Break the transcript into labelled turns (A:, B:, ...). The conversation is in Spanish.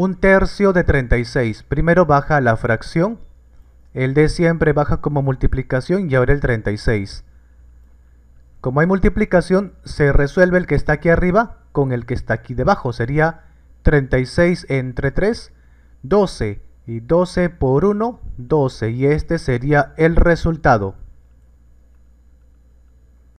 A: Un tercio de 36. Primero baja la fracción. El de siempre baja como multiplicación y ahora el 36. Como hay multiplicación, se resuelve el que está aquí arriba con el que está aquí debajo. Sería 36 entre 3, 12. Y 12 por 1, 12. Y este sería el resultado.